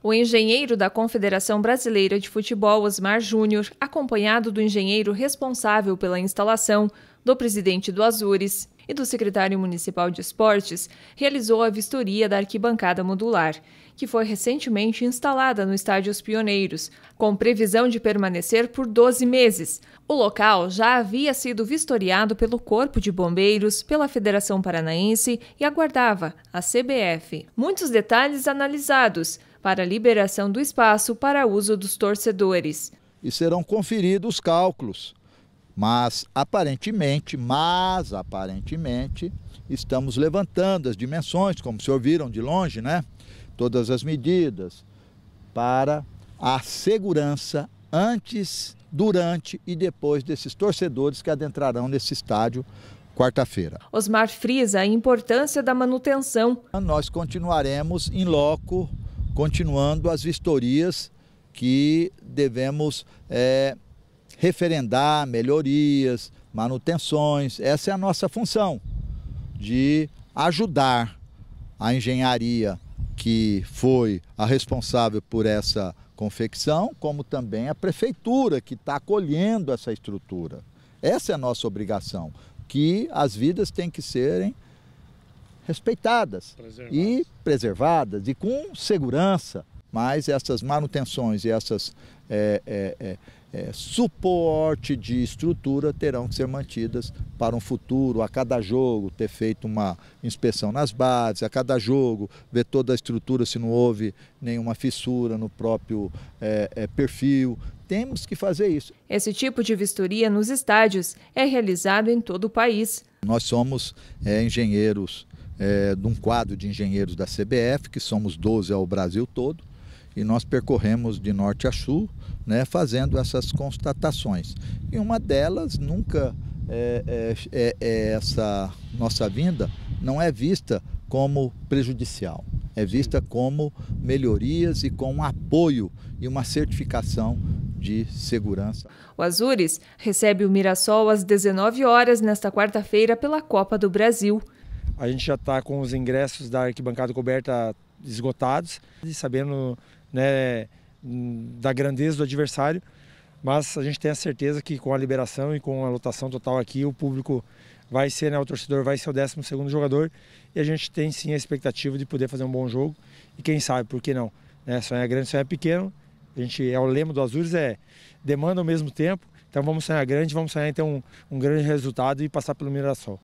O engenheiro da Confederação Brasileira de Futebol, Osmar Júnior, acompanhado do engenheiro responsável pela instalação, do presidente do Azures, e do secretário municipal de esportes, realizou a vistoria da arquibancada modular, que foi recentemente instalada no Estádio Os Pioneiros, com previsão de permanecer por 12 meses. O local já havia sido vistoriado pelo Corpo de Bombeiros, pela Federação Paranaense e aguardava a CBF. Muitos detalhes analisados para a liberação do espaço para uso dos torcedores. E serão conferidos cálculos mas aparentemente, mas aparentemente, estamos levantando as dimensões, como se ouviram de longe, né? Todas as medidas para a segurança antes, durante e depois desses torcedores que adentrarão nesse estádio quarta-feira. Osmar frisa a importância da manutenção. Nós continuaremos em loco, continuando as vistorias que devemos é, referendar melhorias, manutenções. Essa é a nossa função, de ajudar a engenharia que foi a responsável por essa confecção, como também a prefeitura que está acolhendo essa estrutura. Essa é a nossa obrigação, que as vidas têm que serem respeitadas preservadas. e preservadas e com segurança, mas essas manutenções e essas é, é, é, é, suporte de estrutura terão que ser mantidas para um futuro, a cada jogo, ter feito uma inspeção nas bases, a cada jogo, ver toda a estrutura se não houve nenhuma fissura no próprio é, é, perfil. Temos que fazer isso. Esse tipo de vistoria nos estádios é realizado em todo o país. Nós somos engenheiros é, de um quadro de engenheiros da CBF, que somos 12 ao Brasil todo, e nós percorremos de norte a sul, né, fazendo essas constatações. E uma delas nunca é, é, é, é essa nossa vinda não é vista como prejudicial, é vista como melhorias e com apoio e uma certificação de segurança. O Azures recebe o Mirassol às 19 horas nesta quarta-feira pela Copa do Brasil. A gente já está com os ingressos da arquibancada coberta esgotados e sabendo né, hum, da grandeza do adversário, mas a gente tem a certeza que com a liberação e com a lotação total aqui, o público vai ser, né, o torcedor vai ser o 12 jogador e a gente tem sim a expectativa de poder fazer um bom jogo e quem sabe, por que não? Né, sonhar grande, sonhar pequeno, a gente é o lema do Azures, é demanda ao mesmo tempo, então vamos sonhar grande, vamos sonhar em então, ter um, um grande resultado e passar pelo Mirassol.